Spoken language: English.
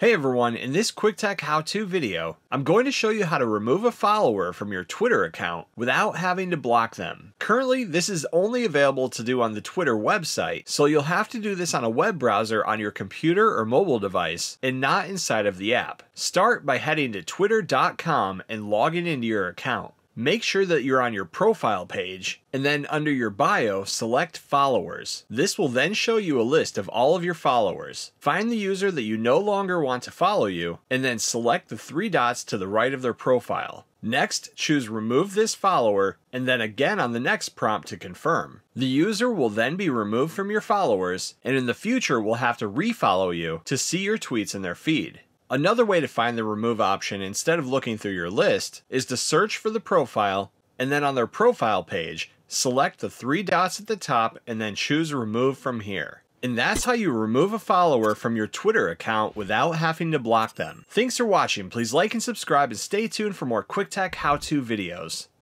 Hey everyone, in this quick tech how-to video, I'm going to show you how to remove a follower from your Twitter account without having to block them. Currently, this is only available to do on the Twitter website, so you'll have to do this on a web browser on your computer or mobile device and not inside of the app. Start by heading to twitter.com and logging into your account. Make sure that you're on your profile page, and then under your bio, select Followers. This will then show you a list of all of your followers. Find the user that you no longer want to follow you, and then select the three dots to the right of their profile. Next, choose Remove this follower, and then again on the next prompt to confirm. The user will then be removed from your followers, and in the future will have to refollow you to see your tweets in their feed. Another way to find the remove option instead of looking through your list is to search for the profile and then on their profile page, select the three dots at the top and then choose remove from here. And that's how you remove a follower from your Twitter account without having to block them. Thanks for watching. Please like and subscribe and stay tuned for more quick tech how-to videos.